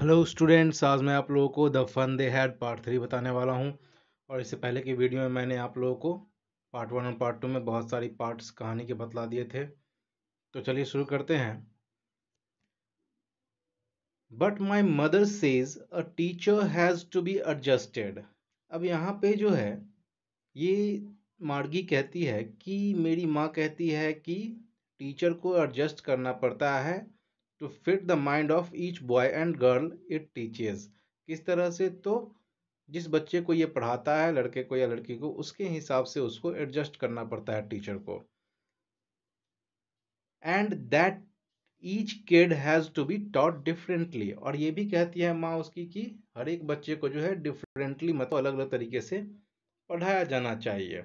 hello students आज मैं आप लोगों को the fun they had part three बताने वाला हूं और इससे पहले की वीडियो में मैंने आप लोगों को पार्ट वन और पार्ट टू में बहुत सारी पार्ट्स कहानी के बतला दिए थे तो चलिए शुरू करते हैं but my mother says a teacher has to be adjusted अब यहाँ पे जो है ये मार्गी कहती है कि मेरी माँ कहती है कि टीचर को एडजस्ट करना पड़ता है to fit the mind of each boy and girl it teaches किस तरह से तो जिस बच्चे को ये पढ़ाता है लड़के को या लड़की को उसके हिसाब से उसको एडजस्ट करना पड़ता है टीचर को and that each kid has to be taught differently और ये भी कहती है माँ उसकी कि हर एक बच्चे को जो है डिफरेंटली मतलब अलग अलग तरीके से पढ़ाया जाना चाहिए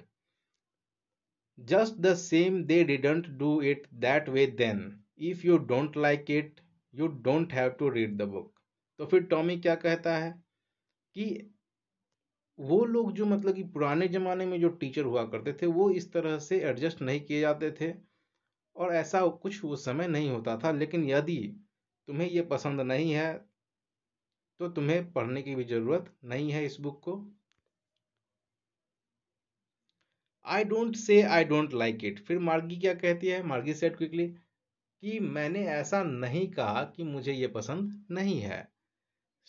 just the same they didn't do it that way then if you don't like it you don't have to read the book तो फिर टॉमी क्या कहता है कि वो लोग जो मतलब कि पुराने ज़माने में जो टीचर हुआ करते थे वो इस तरह से एडजस्ट नहीं किए जाते थे और ऐसा कुछ वो समय नहीं होता था लेकिन यदि तुम्हें ये पसंद नहीं है तो तुम्हें पढ़ने की भी ज़रूरत नहीं है इस बुक को I don't say I don't like it फिर मार्गी क्या कहती है मार्गी सेट क्विकली कि मैंने ऐसा नहीं कहा कि मुझे ये पसंद नहीं है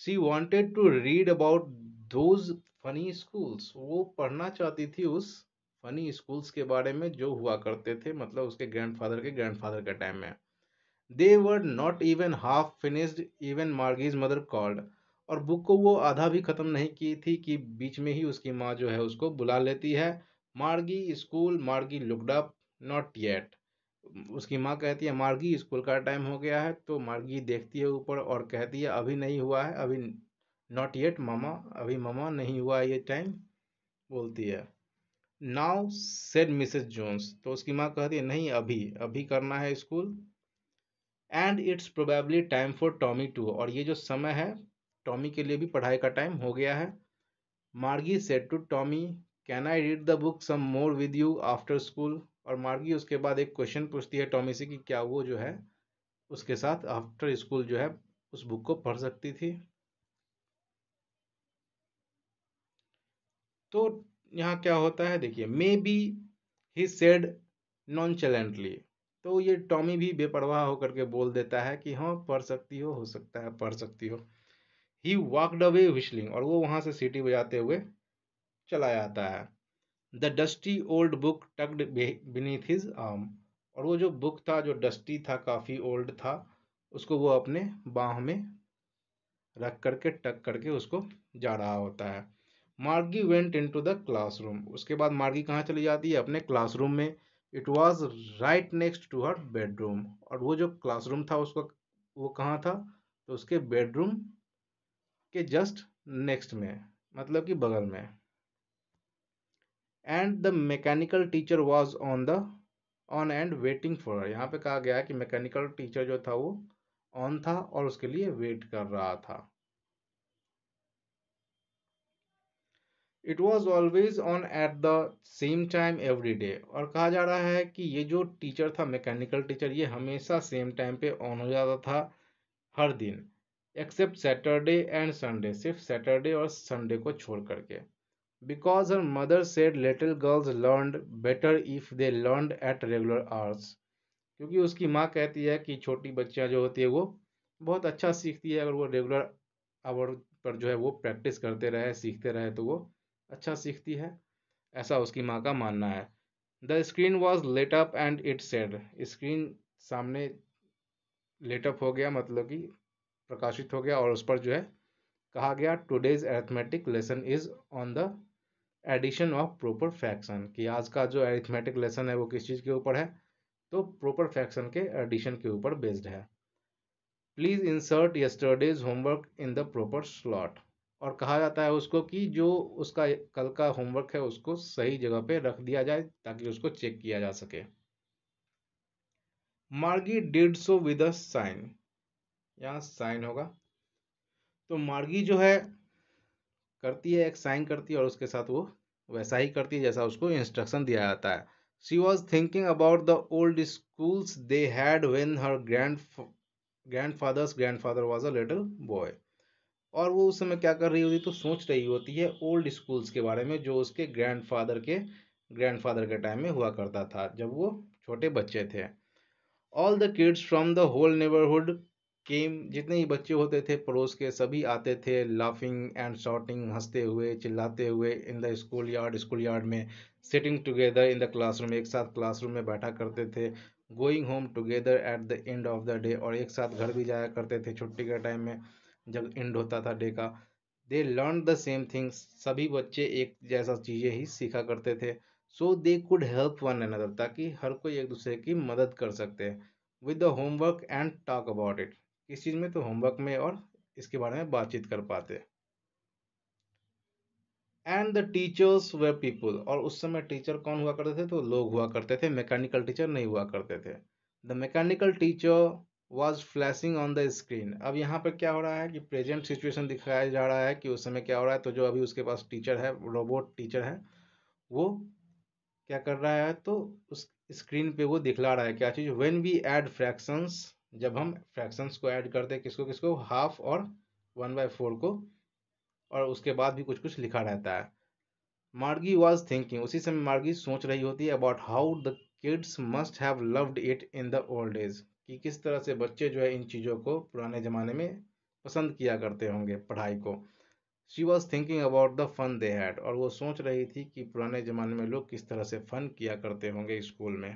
she wanted to read about those funny schools वो पढ़ना चाहती थी उस फनी स्कूल्स के बारे में जो हुआ करते थे मतलब उसके ग्रैंडफादर के ग्रैंडफादर के टाइम में they were not even half finished even Margie's mother called और बुक को वो आधा भी ख़त्म नहीं की थी कि बीच में ही उसकी माँ जो है उसको बुला लेती है मार्गी स्कूल मार्गी लुकडअप नॉट येट उसकी माँ कहती है मार्गी स्कूल का टाइम हो गया है तो मार्गी देखती है ऊपर और कहती है अभी नहीं हुआ है अभी नॉट येट मामा अभी मामा नहीं हुआ ये टाइम बोलती है नाउ सेड मिसेज जोन्स तो उसकी माँ कहती है नहीं अभी अभी करना है school and it's probably time for Tommy too और ये जो समय है टॉमी के लिए भी पढ़ाई का टाइम हो गया है Margie said to Tommy can I read the book some more with you after school और मार्गी उसके बाद एक क्वेश्चन पूछती है टॉमी से कि क्या वो जो है उसके साथ आफ्टर स्कूल जो है उस बुक को पढ़ सकती थी तो यहाँ क्या होता है देखिए maybe he said nonchalantly तो ये टॉमी भी बेपरवाह होकर के बोल देता है कि हाँ पढ़ सकती हो हो सकता है पढ़ सकती हो ही वॉकड अवे विशलिंग और वो वहाँ से सीटी बजाते हुए चला जाता है the dusty old book tucked beneath his arm और वो जो बुक था जो डस्टी था काफ़ी ओल्ड था उसको वो अपने बाह में रख करके टक करके उसको जा रहा होता है Margie went into the room उसके बाद मार्गी कहाँ चली जाती है अपने क्लासरूम में it was right next to her bedroom और वो जो क्लासरूम था उसका वो कहाँ था तो उसके बेडरूम के जस्ट नेक्स्ट में मतलब कि बगल में and the mechanical teacher was on the on and waiting for यहाँ पे कहा गया है कि मैकेनिकल टीचर जो था वो ऑन था और उसके लिए वेट कर रहा था it was always on at the same time every day और कहा जा रहा है कि ये जो टीचर था मैकेनिकल टीचर ये हमेशा सेम टाइम पे ऑन हो जाता था हर दिन एक्सेप्ट सैटरडे एंड संडे सिर्फ सैटरडे और संडे को छोड़ करके because her mother said little girls learned better if they learned at regular hours क्योंकि उसकी माँ कहती है कि छोटी बच्चियाँ जो होती है वो बहुत अच्छा सीखती है अगर वो रेगुलर आवर पर जो है वो प्रैक्टिस करते रहे सीखते रहे तो वो अच्छा सीखती है ऐसा उसकी माँ का मानना है the screen was lit up and it said screen सामने लेटअप हो गया मतलब कि प्रकाशित हो गया और उस पर जो है कहा गया today's arithmetic lesson is on the addition of proper fraction कि आज का जो एरिथमेटिक लेसन है वो किस चीज़ के ऊपर है तो प्रॉपर फैक्शन के एडिशन के ऊपर बेस्ड है please insert yesterday's homework in the proper slot और कहा जाता है उसको कि जो उसका कल का होमवर्क है उसको सही जगह पे रख दिया जाए ताकि उसको चेक किया जा सके Margie did so with sigh यहाँ साइन होगा तो मार्गी जो है करती है एक साइन करती है और उसके साथ वो वैसा ही करती है जैसा उसको इंस्ट्रक्शन दिया जाता है she was thinking about the old schools they had when her grand grandfather's grandfather was a little boy और वो उस समय क्या कर रही होती तो सोच रही होती है ओल्ड स्कूल्स के बारे में जो उसके ग्रैंड फादर के ग्रैंड फादर के टाइम में हुआ करता था जब वो छोटे बच्चे थे all the kids from the whole neighbourhood came जितने ही बच्चे होते थे पड़ोस के सभी आते थे लाफिंग एंड शॉटिंग हंसते हुए चिल्लाते हुए in the schoolyard schoolyard में sitting together in the classroom एक साथ क्लासरूम में बैठा करते थे going home together at the end of the day और एक साथ घर भी जाया करते थे छुट्टी के टाइम में जब एंड होता था डे का they learn the same things सभी बच्चे एक जैसा चीज़ें ही सीखा करते थे so they could help one another ताकि हर कोई एक दूसरे की मदद कर सकते हैं with the homework and talk about it इस चीज़ में तो होमवर्क में और इसके बारे में बातचीत कर पाते and the teachers were people और उस समय टीचर कौन हुआ करते थे तो लोग हुआ करते थे मैकेनिकल टीचर नहीं हुआ करते थे the mechanical teacher was flashing on the screen अब यहाँ पर क्या हो रहा है कि प्रेजेंट सिचुएशन दिखाया जा रहा है कि उस समय क्या हो रहा है तो जो अभी उसके पास टीचर है रोबोट टीचर है वो क्या कर रहा है तो उस स्क्रीन पे वो दिखला रहा है क्या चीज़ व्हेन वी ऐड फ्रैक्शंस जब हम फ्रैक्शंस को ऐड करते हैं किसको किसको हाफ और वन बाय फोर को और उसके बाद भी कुछ कुछ लिखा रहता है मार्गी वॉज थिंकिंग उसी समय मार्गी सोच रही होती है about how the kids must have loved it in the old age कि किस तरह से बच्चे जो है इन चीज़ों को पुराने ज़माने में पसंद किया करते होंगे पढ़ाई को she was thinking about the fun they had और वो सोच रही थी कि पुराने ज़माने में लोग किस तरह से फ़न किया करते होंगे स्कूल में